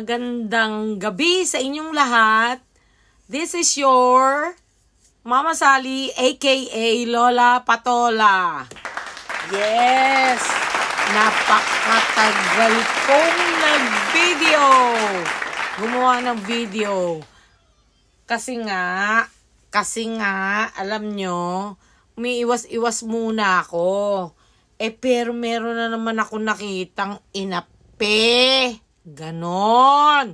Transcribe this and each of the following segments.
Magandang gabi sa inyong lahat. This is your Mama Sally aka Lola Patola. Yes. Napakatagal kong nag-video. Gumawa ng video. Kasi nga, kasi nga, alam nyo, umiiwas-iwas muna ako. Eh, pero meron na naman ako nakitang inape. Ganon.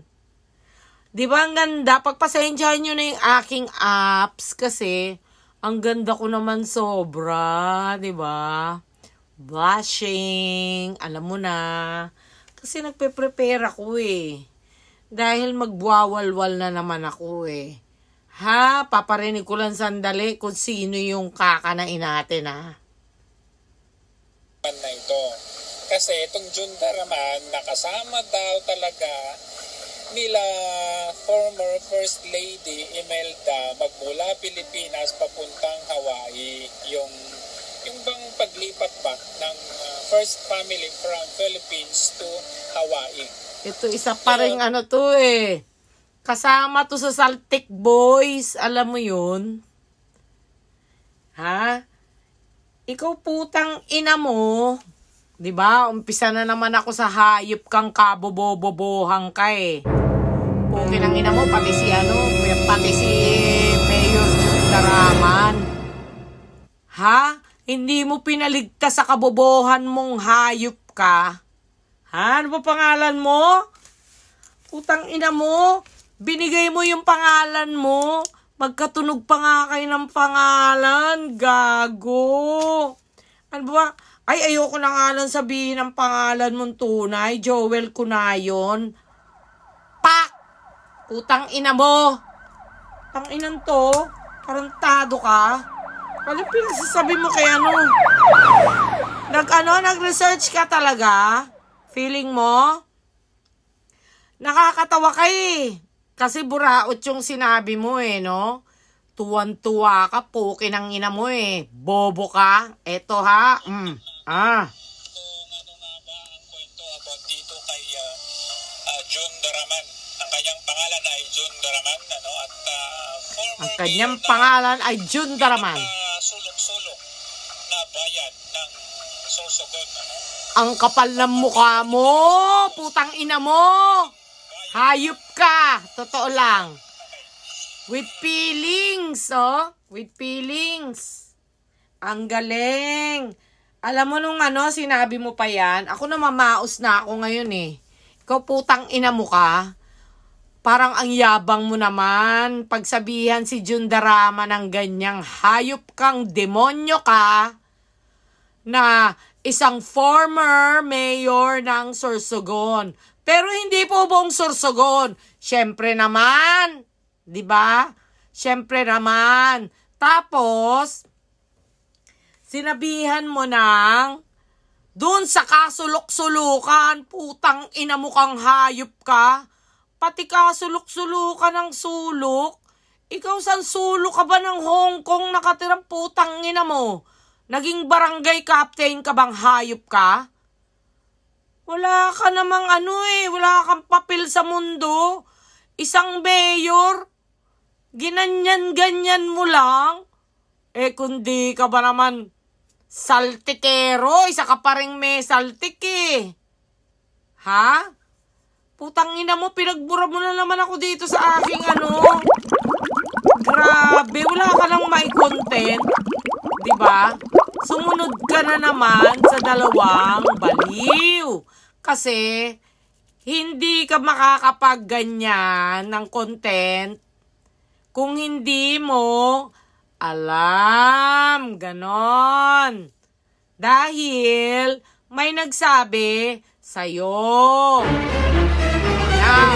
Di ba ang ganda? Pagpasensyahan nyo na yung aking apps kasi ang ganda ko naman sobra. Di ba? Blushing. Alam mo na. Kasi nagpe-prepare ako eh. Dahil magbuwawalwal na naman ako eh. Ha? Paparinig ko lang sandali kung sino yung kakanain natin ha. Na ano ito kasi itong junta naman nakasama daw talaga nila former First Lady Imelda magmula Pilipinas papuntang Hawaii. Yung, yung bang paglipat ba ng uh, First Family from Philippines to Hawaii. Ito isa pa rin uh, ano to eh. Kasama to sa Saltic Boys. Alam mo yun? Ha? Ikaw putang ina mo. 'Di ba? Umpisa na naman ako sa hayop kang kabobobobohang ka eh. Okay nang ina mo pati si ano, pati si Mayor Jude Daraman. Ha? Hindi mo pinaligtas sa kabobohan mong hayop ka? Ha? Ano pa pangalan mo? Utang ina mo, binigay mo yung pangalan mo. Magkatunog pa nga kayo ng pangalan, gago. Ano ba? Ay, ayoko na nga lang sabihin ang pangalan mong tunay, Joel Cunayon. Pak! Putang ina mo! Pang inan to? Karantado ka? Ano pinagsasabi mo kay ano? Nag ano, nag-research ka talaga? Feeling mo? Nakakatawa ka eh. Kasi buraot yung sinabi mo eh, no? Tuwan-tuwa ka, po, kinang ina mo eh. Bobo ka. Eto ha. Mm. Ah. So, ano nga ba ang kwento about dito kay uh, ah, uh, ah, June Doraman? Ang kanyang pangalan ay June Doraman, ano? At uh, former Ang kanyang mayor pangalan ay June Doraman. Uh, sulok-sulok na bayan ng Sorsogon, ano? Ang kapal ng mukha mo! Putang ina mo! Hayop ka! Totoo lang. With feelings, oh. With feelings. Ang galing. Alam mo nung ano, sinabi mo pa yan, ako na mamaos na ako ngayon eh. Ikaw putang ina mo ka. Parang ang yabang mo naman. Pagsabihan si Jun Darama ng ganyang hayop kang demonyo ka na isang former mayor ng Sorsogon. Pero hindi po buong Sorsogon. Siyempre naman. 'di ba? Syempre naman. Tapos Sinabihan mo nang doon sa kasulok-sulukan, putang ina mo kang hayop ka. Pati kasulok-sulukan ng sulok. Ikaw san sulok ka ba ng Hong Kong nakatirang putang ina mo? Naging barangay captain ka bang hayop ka? Wala ka namang ano eh, wala kang papel sa mundo. Isang mayor, ginanyan-ganyan mo lang. Eh kundi ka ba naman Saltikero, isa ka pa rin may saltik eh. Ha? Putang ina mo, pinagbura mo na naman ako dito sa aking ano. Grabe, wala ka lang may content. ba? Diba? Sumunod ka na naman sa dalawang baliw. Kasi, hindi ka makakapag ganyan ng content kung hindi mo alam. Ganon. Dahil may nagsabi sa'yo. Now,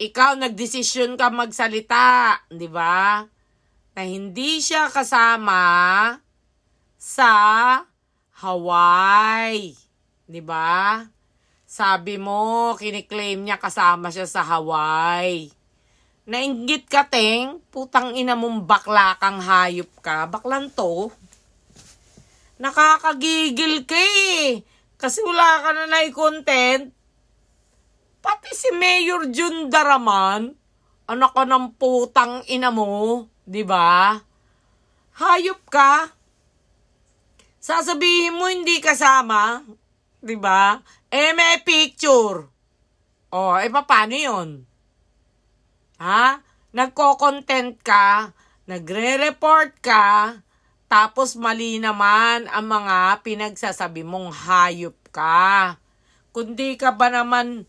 ikaw nagdesisyon ka magsalita, di ba? Na hindi siya kasama sa Hawaii. Di ba? Sabi mo, kiniklaim niya kasama siya sa Hawaii. Nainggit ka, teng. Putang ina mong bakla kang hayop ka. Baklan to. Nakakagigil ka eh. Kasi wala ka na nai-content. Pati si Mayor Jun Daraman, anak ka ng putang ina mo, di ba? Hayop ka. Sasabihin mo hindi kasama, di ba? Eh, may picture. O, oh, eh, paano yun? Ha? Nagko-content ka, nagre-report ka, tapos mali naman ang mga pinagsasabi mong hayop ka. Kundi ka ba naman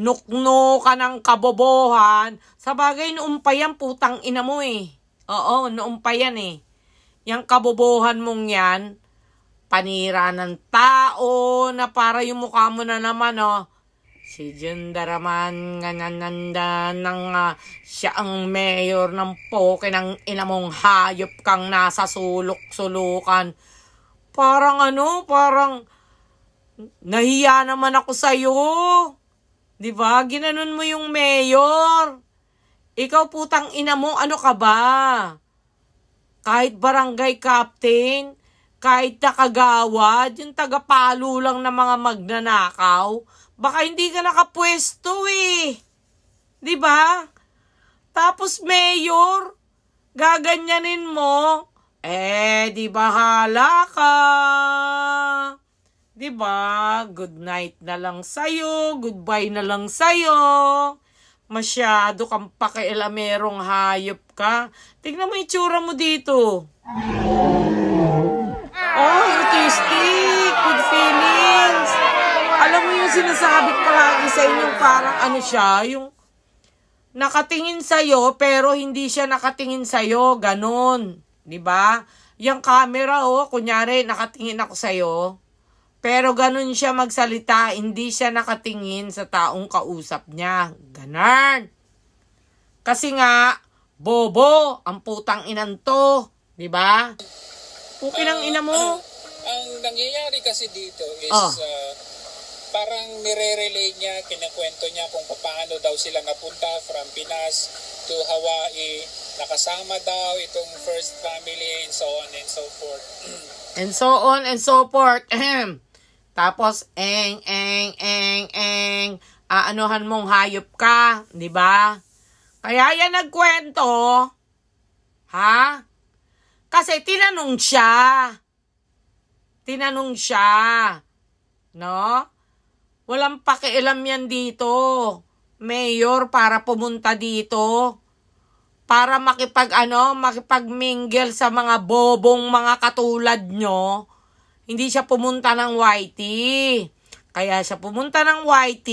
nukno ka ng kabobohan. Sa bagay, noong putang ina mo eh. Oo, noong eh. Yang kabobohan mong yan, panira ng tao na para yung mukha mo na naman oh. Si Jindaraman nga nananda nang uh, siya ang mayor ng poke ng inamong hayop kang nasa sulok-sulukan. Parang ano, parang nahiya naman ako sa'yo. Di ba? Ginanon mo yung mayor. Ikaw putang ina mo, ano ka ba? Kahit barangay captain, kahit nakagawad, yung tagapalo lang ng mga magnanakaw, baka hindi ka nakapwesto eh. ba? Diba? Tapos mayor, gaganyanin mo, eh, di bahala ka. Di ba? Good night na lang sa'yo, goodbye na lang sa'yo. Masyado kang pakialamerong hayop ka. Tignan mo itsura mo dito. sinasabi ko nga isa yung parang ano siya, yung nakatingin sa iyo pero hindi siya nakatingin sa iyo, ganun. 'di ba? Yung camera, oh, kunyari nakatingin ako sa iyo. pero ganun siya magsalita, hindi siya nakatingin sa taong kausap niya. Ganun. Kasi nga, bobo, ang putang inan to. Di ba? Pukin ang ina mo. Uh, ang nangyayari kasi dito is, oh. uh, parang nire-relay niya, kinakwento niya kung paano daw sila napunta from Pinas to Hawaii. Nakasama daw itong first family and so on and so forth. and so on and so forth. Tapos, eng, eng, eng, eng, aanuhan mong hayop ka, di ba? Kaya yan nagkwento, ha? Kasi tinanong siya. Tinanong siya, no? Walang pakialam yan dito. Mayor para pumunta dito. Para makipag ano, makipagmingle sa mga bobong mga katulad nyo. Hindi siya pumunta ng YT. Kaya siya pumunta ng YT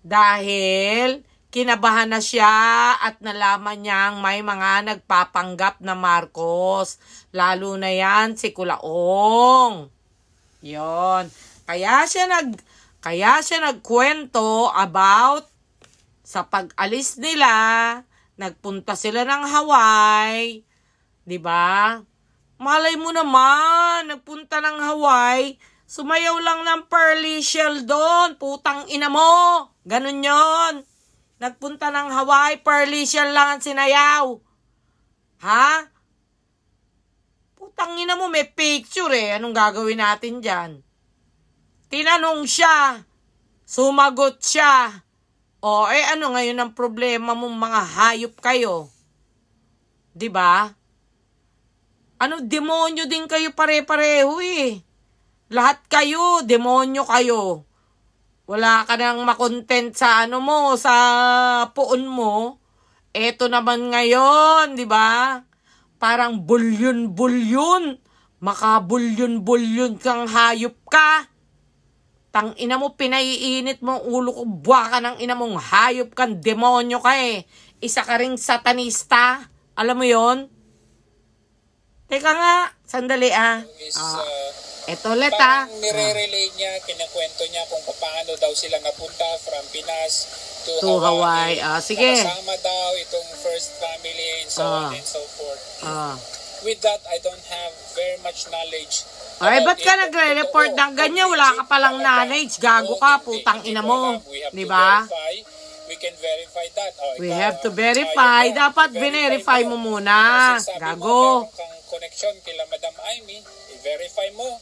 dahil kinabahan na siya at nalaman niyang may mga nagpapanggap na Marcos. Lalo na yan si Kulaong. Yon. Kaya siya nag kaya siya nagkwento about sa pag-alis nila, nagpunta sila ng Hawaii, 'di ba? Malay mo naman, nagpunta ng Hawaii, sumayaw lang ng Pearly Shell doon, putang ina mo. Ganun 'yon. Nagpunta ng Hawaii, Pearly Shell lang ang sinayaw. Ha? Putang ina mo, may picture eh. Anong gagawin natin diyan? Tinanong siya, sumagot siya. O, eh ano ngayon ang problema mong mga hayop kayo? 'Di ba? Ano, demonyo din kayo pare-pareho eh. Lahat kayo, demonyo kayo. Wala ka nang makontent sa ano mo, sa puon mo. Eto naman ngayon, di ba? Parang bulyon-bulyon. Makabulyon-bulyon kang hayop ka. Tang ina mo, pinaiinit mo ulo ko, buwa ka ng ina mong hayop kang demonyo ka eh. Isa ka ring satanista. Alam mo yon? Teka nga, sandali ah. Is, ah. Uh, Ito ulit ah. Parang nire-relay niya, kinakwento niya kung paano daw sila napunta from Pinas to, to Hawaii. Hawaii. Ah, sige. Nakasama daw itong first family and so ah. on and so forth. Ah. With that, I don't have very much knowledge ay, ba't ka nagre-report ng ganyan? Wala ka palang knowledge. Gago ka, putang ina mo. Di ba? We can verify that. Oh, We have to verify. Dapat verify mo muna. Gago. Kung connection kila Madam Amy, i-verify mo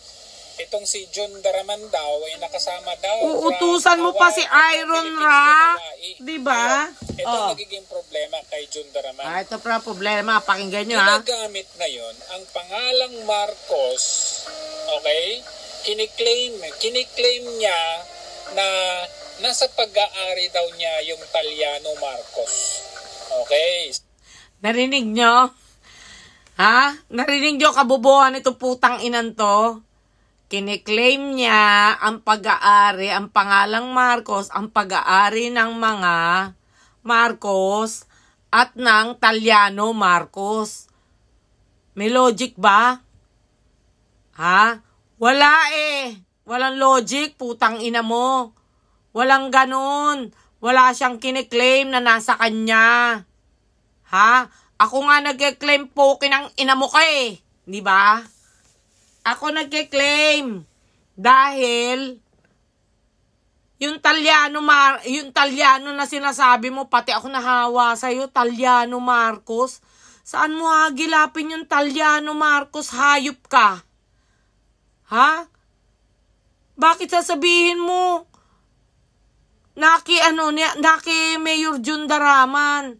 Itong si Jun Daraman daw ay nakasama daw. Uutusan mo pa si Iron Ra, 'di ba? Ito oh. nagiging problema kay Jun Daraman. Ah, ito pa problema, pakinggan niyo ha. Ginagamit na 'yon ang pangalang Marcos, okay? Kiniklaim, kiniklaim niya na nasa pag-aari daw niya yung Taliano Marcos. Okay. Narinig nyo? Ha? Narinig nyo kabubuhan itong putang inan to? Kiniklaim niya ang pag-aari, ang pangalang Marcos, ang pag-aari ng mga Marcos at ng Talyano Marcos. May logic ba? Ha? Wala eh. Walang logic, putang ina mo. Walang ganun. Wala siyang kiniklaim na nasa kanya. Ha? Ako nga nag-claim po kinang ina mo ka eh. Di ba? Ako nagke-claim dahil yung Talyano Mar yung Talyano na sinasabi mo pati ako nahawa sa iyo Talyano Marcos. Saan mo hagilapin yung Talyano Marcos? Hayop ka. Ha? Bakit sasabihin mo naki ano ni naki Mayor Jun Daraman?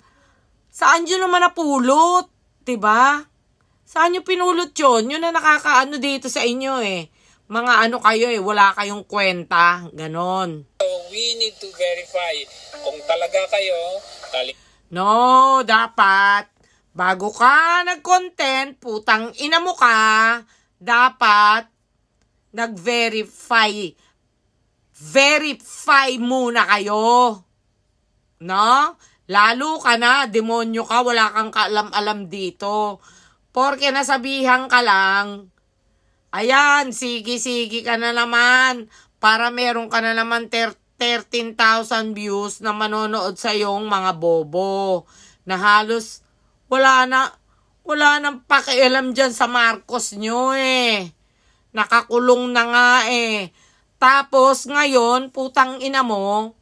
Saan yun naman napulot? 'Di ba? Saan nyo pinulot yon Yun na nakakaano dito sa inyo eh. Mga ano kayo eh, wala kayong kwenta. Ganon. So we need to verify kung talaga kayo. Tali- no, dapat. Bago ka nag-content, putang ina mo ka, dapat nag-verify. Verify muna kayo. No? Lalo ka na, demonyo ka, wala kang kaalam-alam dito. Porke nasabihan ka lang. Ayan, sige-sige ka na naman. Para meron ka na naman 13,000 views na manonood sa yung mga bobo. Na halos wala na, wala nang pakialam dyan sa Marcos nyo eh. Nakakulong na nga eh. Tapos ngayon, putang ina mo,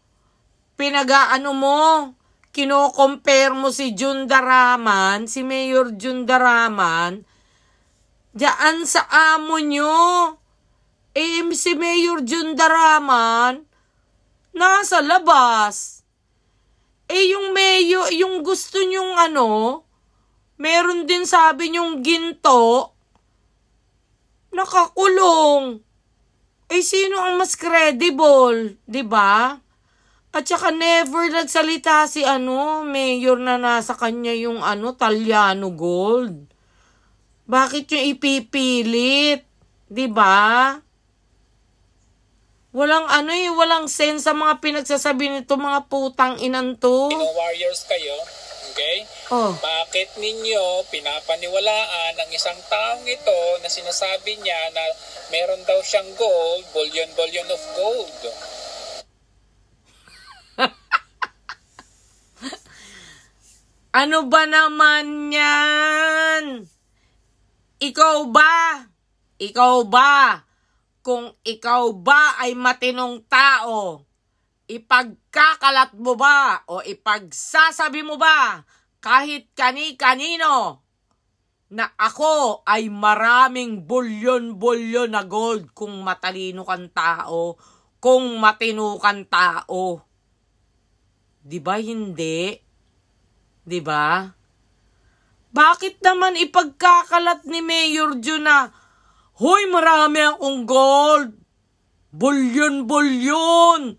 pinagaano mo, kino-compare mo si Jundaraman, si Mayor Jundaraman, diyan sa amo nyo. Eh, si Mayor Jundaraman, nasa labas. Eh, yung mayo, yung gusto nyong ano, meron din sabi nyong ginto, nakakulong. Eh, sino ang mas credible, di ba? At saka never nagsalita si ano, mayor na nasa kanya yung ano, Taliano Gold. Bakit yung ipipilit? 'Di ba? Walang ano eh, walang sense sa mga pinagsasabi nito mga putang inan to. warriors kayo, okay? Oh. Bakit ninyo pinapaniwalaan ang isang taong ito na sinasabi niya na meron daw siyang gold, bullion-bullion of gold? Ano ba naman yan? Ikaw ba? Ikaw ba? Kung ikaw ba ay matinong tao, ipagkakalat mo ba o ipagsasabi mo ba kahit kani-kanino na ako ay maraming bulyon-bulyon na gold kung matalino kang tao, kung matino kang tao. Di ba hindi? 'Di ba? Bakit naman ipagkakalat ni Mayor Jun na, Hoy, marami ang gold! Bulyon-bulyon!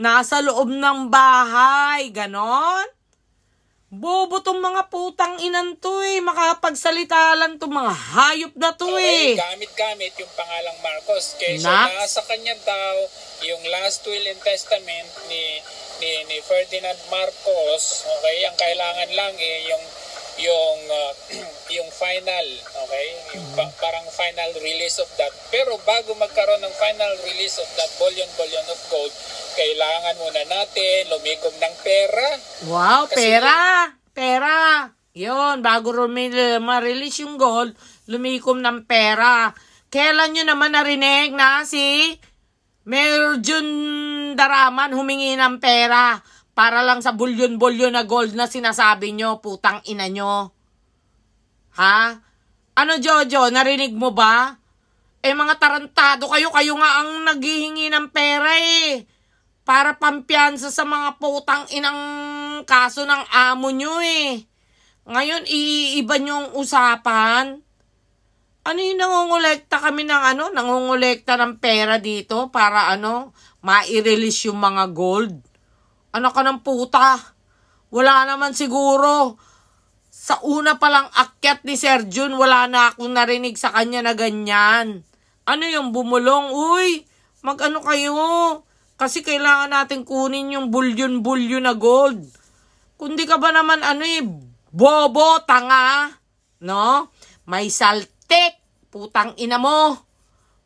Nasa loob ng bahay, ganon? Bobo tong mga putang inan to eh. Makapagsalita lang to, mga hayop na to eh. Gamit-gamit yung pangalang Marcos. Kesa nasa kanya daw yung last will and testament ni ni, ni Ferdinand Marcos, okay, ang kailangan lang eh, yung yung uh, yung final, okay? Yung pa- parang final release of that. Pero bago magkaroon ng final release of that bullion bullion of gold, kailangan muna natin lumikom ng pera. Wow, Kasi pera! Pera! Yun, bago rumil- ma-release yung gold, lumikom ng pera. Kailan nyo naman narinig na si Merjun Daraman humingi ng pera para lang sa bulyon-bulyon na gold na sinasabi nyo, putang ina nyo. Ha? Ano Jojo, narinig mo ba? Eh mga tarantado kayo, kayo nga ang naghihingi ng pera eh. Para pampiyansa sa mga putang inang kaso ng amo nyo eh. Ngayon, iiba nyo ang usapan ano yung nangongolekta kami ng ano, nangongolekta ng pera dito para ano, mai-release yung mga gold. Ano ka ng puta? Wala naman siguro. Sa una palang akyat ni Sir Jun, wala na akong narinig sa kanya na ganyan. Ano yung bumulong? Uy, mag-ano kayo? Kasi kailangan natin kunin yung bullion-bullion na gold. Kundi ka ba naman ano eh, bobo, tanga, no? May salt putik, putang ina mo.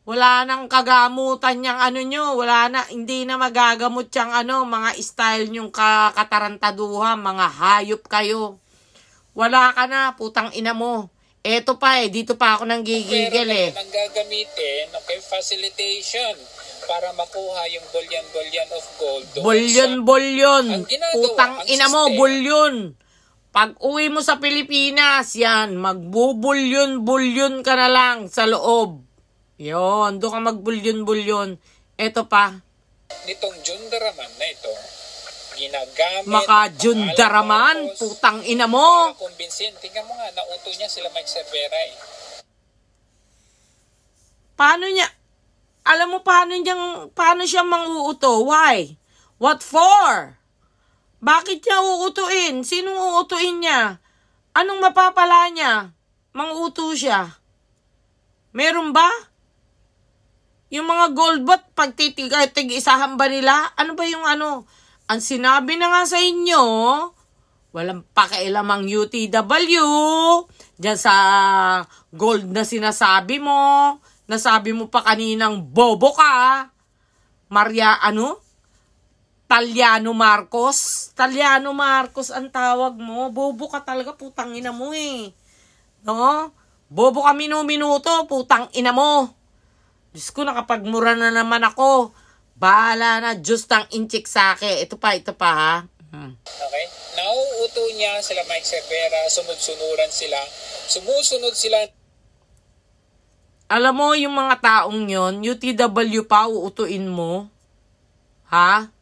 Wala nang kagamutan niyang ano nyo, wala na, hindi na magagamot yung ano, mga style nyong kakatarantaduha, mga hayop kayo. Wala ka na, putang ina mo. Eto pa eh, dito pa ako nang gigigil eh. Pero gagamitin, okay, facilitation para makuha yung bullion-bullion of gold. Bullion-bullion. Bullion. Putang ina mo, bullion. Pag uwi mo sa Pilipinas, yan, magbubulyon-bulyon ka na lang sa loob. Yon, doon ka magbulyon-bulyon. Ito pa. Nitong June na ito, ginagamit Maka June putang ina mo. Kumbinsin, tingnan mo nga, nauto niya sila Mike Severa eh. Paano niya, alam mo paano, niyang, paano siya manguuto? Why? What for? Bakit niya uutuin? Sinong uutuin niya? Anong mapapala niya? Manguto siya. Meron ba? Yung mga gold bot, pagtitigatig-isahan ba nila? Ano ba yung ano? Ang sinabi na nga sa inyo, walang pakialam ang UTW dyan sa gold na sinasabi mo. Nasabi mo pa kaninang bobo ka. Maria, ano? Taliano Marcos. Taliano Marcos ang tawag mo. Bobo ka talaga, putang ina mo eh. No? Bobo ka minuminuto, putang ina mo. Diyos ko, nakapagmura na naman ako. Bahala na, Diyos ng inchik sake. Ito pa, ito pa ha. Hmm. Okay. Nauuto niya sila Mike Severa, sunod-sunuran sila. Sumusunod sila. Alam mo, yung mga taong yon, UTW pa, uutuin mo. Ha?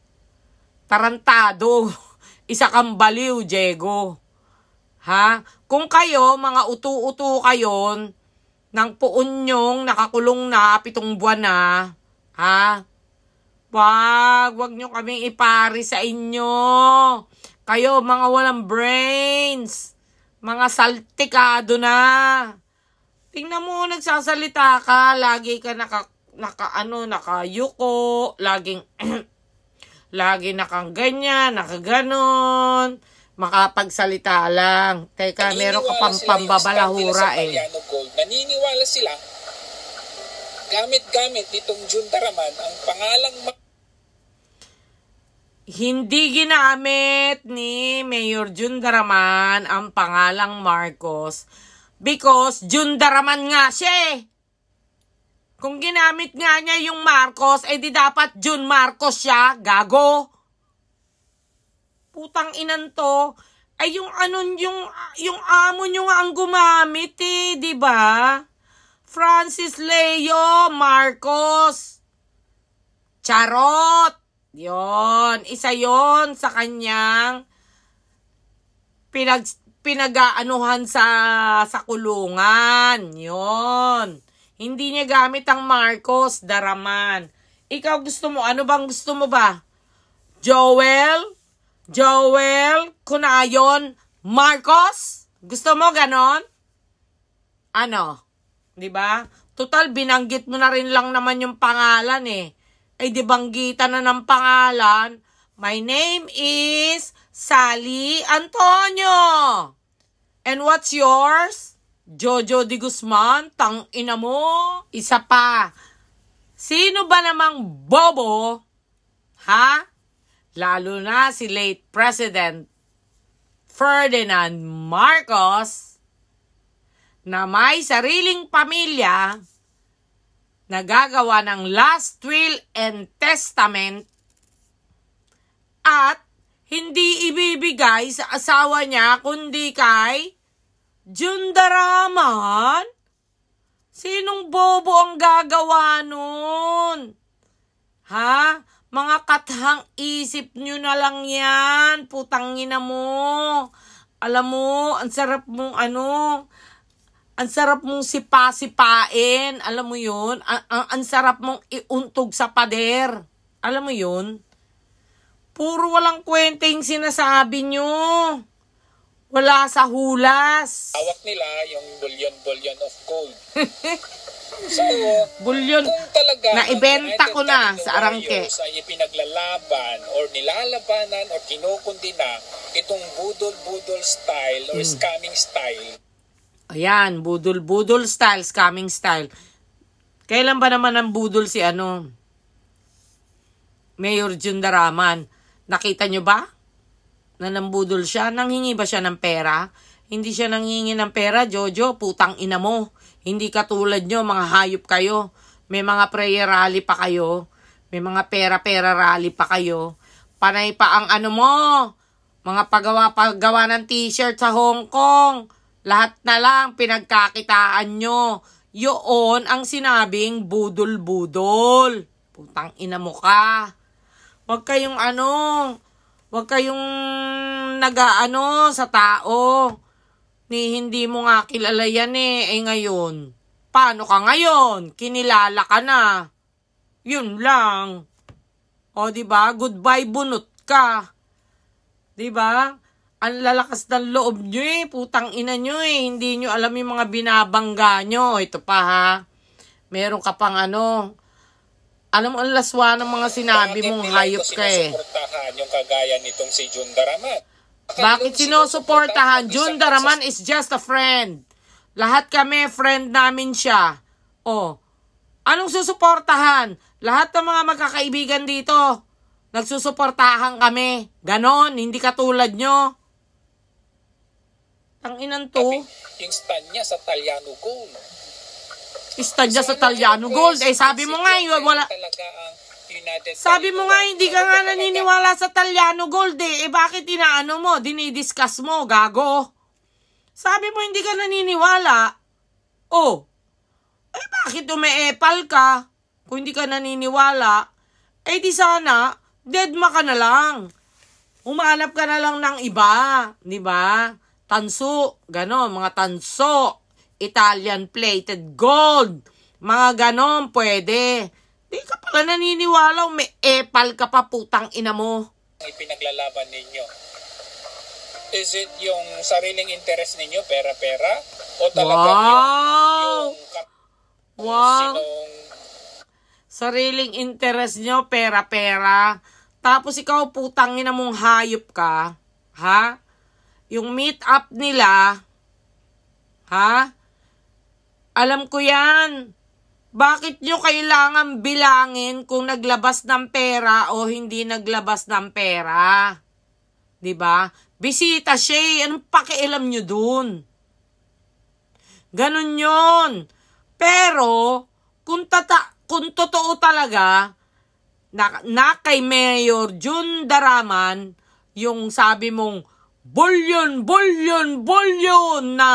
Tarantado. Isa kang baliw, Diego. Ha? Kung kayo, mga utu-utu kayo, ng puon nyong nakakulong na, pitong buwan na, ha? Wag, wag nyo kaming ipari sa inyo. Kayo, mga walang brains. Mga saltikado na. Tingnan mo, nagsasalita ka. Lagi ka naka, naka ano, naka yuko. Laging Lagi na kang ganyan, nakaganon. Makapagsalita lang. Teka, meron ka pang pambabalahura eh. Gold. Naniniwala sila gamit-gamit nitong Juntaraman ang pangalang hindi ginamit ni Mayor Jundaraman ang pangalang Marcos because Jundaraman nga siya eh. Kung ginamit nga niya yung Marcos, eh di dapat Jun Marcos siya, gago. Putang inan to. Ay yung ano yung yung amo niyo nga ang gumamit eh, di ba? Francis Leo Marcos. Charot. Yon, isa yon sa kanyang pinag pinagaanuhan sa sa kulungan. Yon. Hindi niya gamit ang Marcos, daraman. Ikaw gusto mo, ano bang gusto mo ba? Joel? Joel? Kunayon? Marcos? Gusto mo ganon? Ano? 'Di ba? Total binanggit mo na rin lang naman yung pangalan eh. Ay di banggitan na ng pangalan. My name is Sally Antonio. And what's yours? Jojo de Guzman, tang ina mo. Isa pa. Sino ba namang bobo? Ha? Lalo na si late President Ferdinand Marcos na may sariling pamilya na gagawa ng last will and testament at hindi ibibigay sa asawa niya kundi kay Jundaraman? Sinong bobo ang gagawa nun? Ha? Mga kathang isip nyo na lang yan. Putang ina mo. Alam mo, ang sarap mong ano, ang sarap mong sipa-sipain. Alam mo yun? Ang, ang, ang sarap mong iuntog sa pader. Alam mo yun? Puro walang kwenteng sinasabi nyo. Wala sa hulas. Hawak nila yung bullion-bullion of gold. so, bullion kung talaga na ibenta ko na sa arangke. Sa ipinaglalaban or nilalabanan or kinukundina itong budol-budol style or mm. scamming style. Ayan, budol-budol style, scamming style. Kailan ba naman ang budol si ano? Mayor Jundaraman. Nakita nyo ba? nanambudol siya. Nanghingi ba siya ng pera? Hindi siya nanghingi ng pera, Jojo, putang ina mo. Hindi katulad nyo, mga hayop kayo. May mga prayer rally pa kayo. May mga pera-pera rally pa kayo. Panay pa ang ano mo. Mga paggawa-paggawa ng t-shirt sa Hong Kong. Lahat na lang pinagkakitaan nyo. Yoon ang sinabing budol-budol. Putang ina mo ka. Huwag kayong ano, Huwag kayong nagaano sa tao. Ni hindi mo nga kilala yan eh. Eh ngayon, paano ka ngayon? Kinilala ka na. Yun lang. O di ba? Goodbye bunot ka. Di ba? Ang lalakas ng loob nyo eh. Putang ina nyo eh. Hindi nyo alam yung mga binabangga nyo. Ito pa ha. Meron ka pang ano, alam mo, ang laswa ng mga sinabi Bakit mong hayop ka eh. yung kagaya nitong si Jun Daraman? Bakit, Bakit sinusuportahan? Jun Daraman is just a friend. Lahat kami, friend namin siya. Oh, anong susuportahan? Lahat ng mga magkakaibigan dito, nagsusuportahan kami. Ganon, hindi katulad nyo. Ang inan to. Kasi yung stand niya sa Taliano Gold Istadya sa Italiano Gold. Eh, sabi mo nga, yun, eh, wala... Sabi mo nga, hindi ka nga naniniwala sa Italiano Gold eh. Eh, bakit inaano mo? Dinidiscuss mo, gago. Sabi mo, hindi ka naniniwala. Oh, eh bakit umeepal ka? Kung hindi ka naniniwala, eh di sana, deadma ka na lang. Umahanap ka na lang ng iba, di ba? Tanso, Gano, mga tanso. Italian plated gold. Mga ganon, pwede. Di ka pala naniniwala, may epal ka pa putang ina mo. Ipinaglalaban ninyo. Is it yung sariling interest ninyo, pera-pera? O talaga wow. yung, yung wow. sinong... Sariling interest nyo, pera-pera. Tapos ikaw, putang ina mong hayop ka. Ha? Yung meet up nila, ha? Alam ko yan. Bakit nyo kailangan bilangin kung naglabas ng pera o hindi naglabas ng pera? 'Di ba? Bisita siya, eh. anong pakialam nyo dun? Ganun yon. Pero, kung, tata, kung totoo talaga, na, na kay Mayor Jun Daraman, yung sabi mong, bullion, bullion, bullion na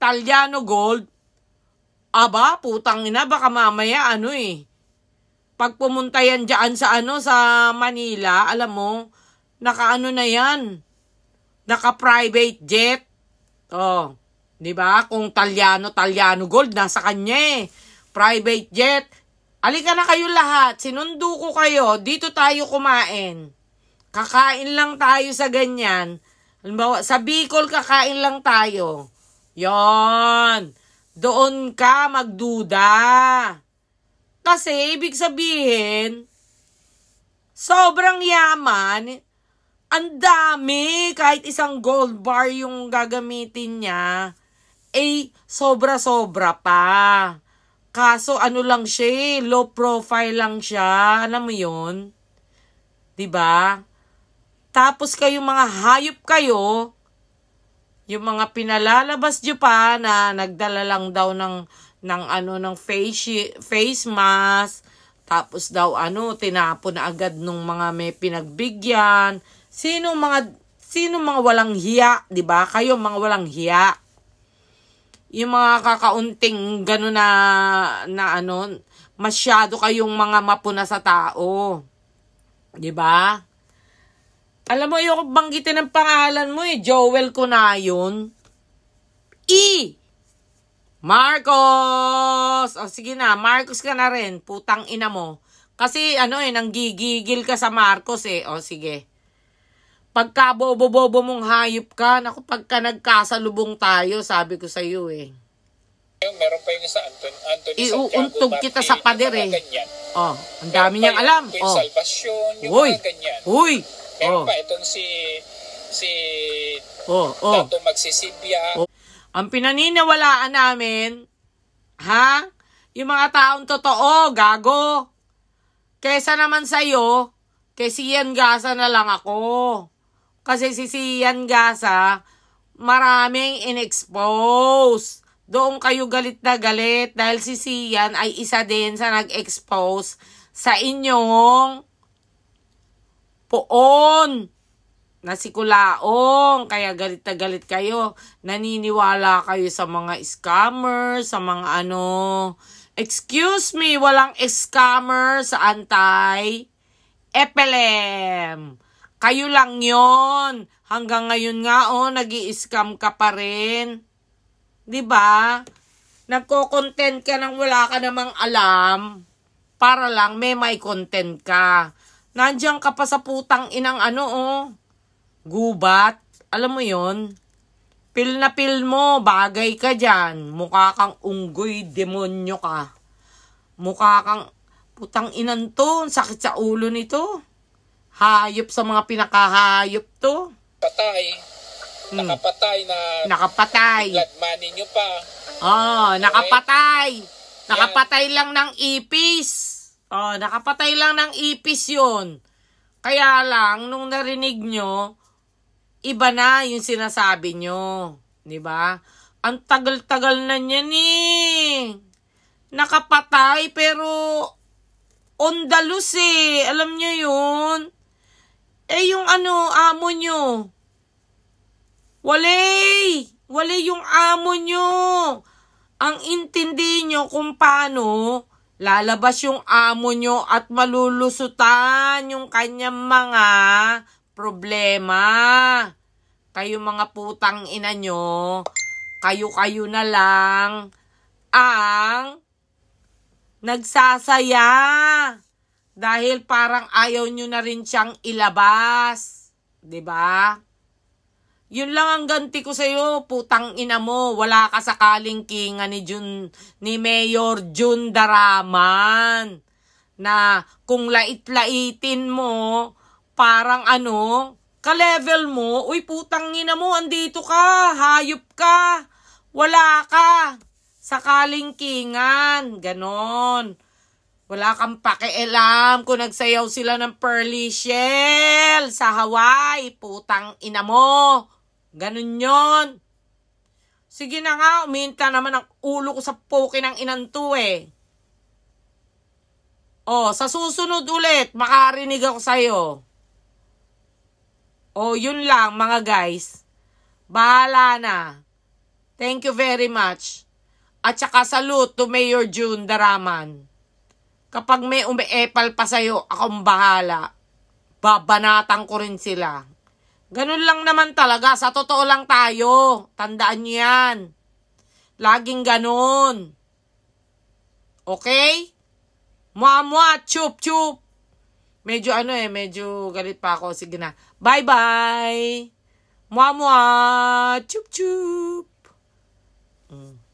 Taliano Gold, Aba, putang ina, baka mamaya ano eh. Pag pumunta yan dyan sa ano, sa Manila, alam mo, nakaano na yan. Naka-private jet. Oh, di ba? Kung Talyano, Talyano Gold, nasa kanya eh. Private jet. Alika na kayo lahat, sinundo ko kayo, dito tayo kumain. Kakain lang tayo sa ganyan. Halimbawa, sa Bicol, kakain lang tayo. Yon doon ka magduda. Kasi ibig sabihin, sobrang yaman, ang dami, kahit isang gold bar yung gagamitin niya, eh, sobra-sobra pa. Kaso ano lang siya, eh, low profile lang siya, alam mo yun? 'Di ba? Tapos kayong mga hayop kayo, yung mga pinalalabas nyo pa na nagdala lang daw ng, ng ano, ng face, face mask, tapos daw ano, tinapon na agad nung mga may pinagbigyan. Sino mga sino mga walang hiya, 'di ba? Kayo mga walang hiya. Yung mga kakaunting gano na na ano, masyado kayong mga mapuna sa tao. 'Di ba? Alam mo, ayoko banggitin ang pangalan mo eh. Joel ko na yun. E! Marcos! O oh, sige na, Marcos ka na rin. Putang ina mo. Kasi ano eh, nanggigigil ka sa Marcos eh. O oh, sige. Pagka bobo-bobo mong hayop ka, naku, pagka nagkasalubong tayo, sabi ko sa iyo eh. Yung meron pa yung sa Anton, Anthony Iuuntog kita sa pader eh. Ganyan. Oh, ang dami niyang alam. Oh. Yung salvasyon, yung Uy. mga ganyan. Uy! Meron oh. pa itong si si oh, oh. Tato Magsisibya. Oh. Ang pinaniniwalaan namin, ha? Yung mga taong totoo, gago. Kesa naman sa'yo, kay Sian Gasa na lang ako. Kasi si Sian Gasa, maraming inexpose. Doon kayo galit na galit dahil si Sian ay isa din sa nag-expose sa inyong poon nasikulaong, kaya galit na galit kayo. Naniniwala kayo sa mga scammer, sa mga ano. Excuse me, walang scammer sa antay. Epelem. Kayo lang yon Hanggang ngayon nga, oh, nag scam ka pa rin. ba diba? Nagko-content ka nang wala ka namang alam para lang may may content ka Nandiyan ka pa sa putang inang ano, oh. Gubat. Alam mo yon Pil na pil mo, bagay ka dyan. Mukha kang unggoy, demonyo ka. Mukha kang putang inan to. Sakit sa ulo nito. Hayop sa mga pinakahayop to. Patay. Hmm. Nakapatay na... Nakapatay. Blood money nyo pa. Oh, nakapatay. Nakapatay lang ng ipis. Oh, nakapatay lang ng ipis yun. Kaya lang, nung narinig nyo, iba na yung sinasabi nyo. ba? Diba? Ang tagal-tagal na niya ni. Eh. Nakapatay pero on the loose eh. Alam nyo yun? Eh yung ano, amo nyo. Wale! Wale yung amo nyo. Ang intindi nyo kung paano Lalabas yung amo nyo at malulusutan yung kanyang mga problema. Kayo mga putang ina nyo, kayo-kayo na lang ang nagsasaya dahil parang ayaw nyo na rin siyang ilabas. ba? Diba? Yun lang ang ganti ko sa iyo, putang ina mo. Wala ka sakaling kinga ni, Jun, ni Mayor Jun Daraman. Na kung lait-laitin mo, parang ano, ka-level mo, uy putang ina mo, andito ka, hayop ka, wala ka, sakaling kingan, ganon. Wala kang pakialam kung nagsayaw sila ng pearly shell sa Hawaii, putang ina mo. Ganun yon. Sige na nga, uminta naman ang ulo ko sa poke ng inanto eh. Oh, sa susunod ulit, makarinig ako sa'yo. Oh, yun lang mga guys. Bahala na. Thank you very much. At saka salute to Mayor June Daraman. Kapag may umeepal pa sa'yo, akong bahala. Babanatan ko rin sila. Ganun lang naman talaga. Sa totoo lang tayo. Tandaan niyo yan. Laging ganun. Okay? Mua-mua, chup-chup. Medyo ano eh, medyo galit pa ako. Sige na. Bye-bye. Mua-mua, chup-chup. Mm.